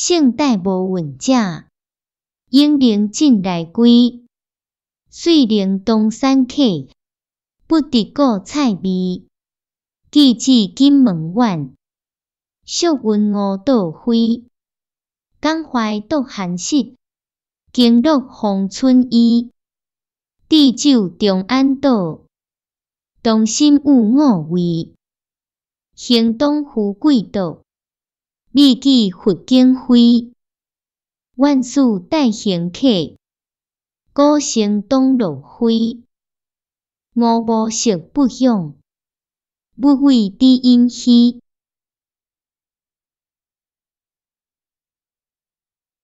圣代无运者，英灵尽来归。遂令东山客，不敌过菜薇。寄至金门晚，宿云乌道飞。江淮独寒食，京洛逢春衣。置酒长安道，同心有我为。行东富贵道。利己弗经灰，万事待行客。孤圣东路飞。吾无色不用，不为知音稀。